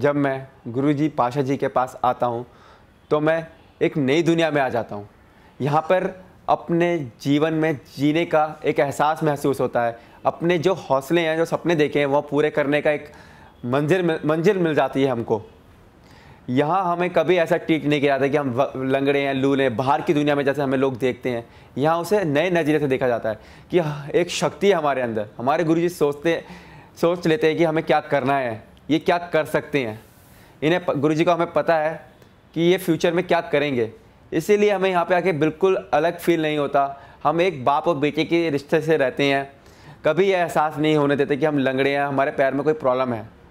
जब मैं गुरु जी पाशा जी के पास आता हूँ तो मैं एक नई दुनिया में आ जाता हूँ यहाँ पर अपने जीवन में जीने का एक एहसास महसूस होता है अपने जो हौसले हैं जो सपने देखे हैं वह पूरे करने का एक मंजिल मंजिल मिल जाती है हमको यहाँ हमें कभी ऐसा ट्रीट नहीं किया जाता कि हम लंगड़े हैं लूले बाहर की दुनिया में जैसे हमें लोग देखते हैं यहाँ उसे नए नज़रिए से देखा जाता है कि एक शक्ति है हमारे अंदर हमारे गुरु सोचते सोच लेते हैं कि हमें क्या करना है ये क्या कर सकते हैं इन्हें गुरु जी को हमें पता है कि ये फ्यूचर में क्या करेंगे इसीलिए हमें यहाँ पे आके बिल्कुल अलग फील नहीं होता हम एक बाप और बेटे के रिश्ते से रहते हैं कभी यह एहसास नहीं होने देते कि हम लंगड़े हैं हमारे पैर में कोई प्रॉब्लम है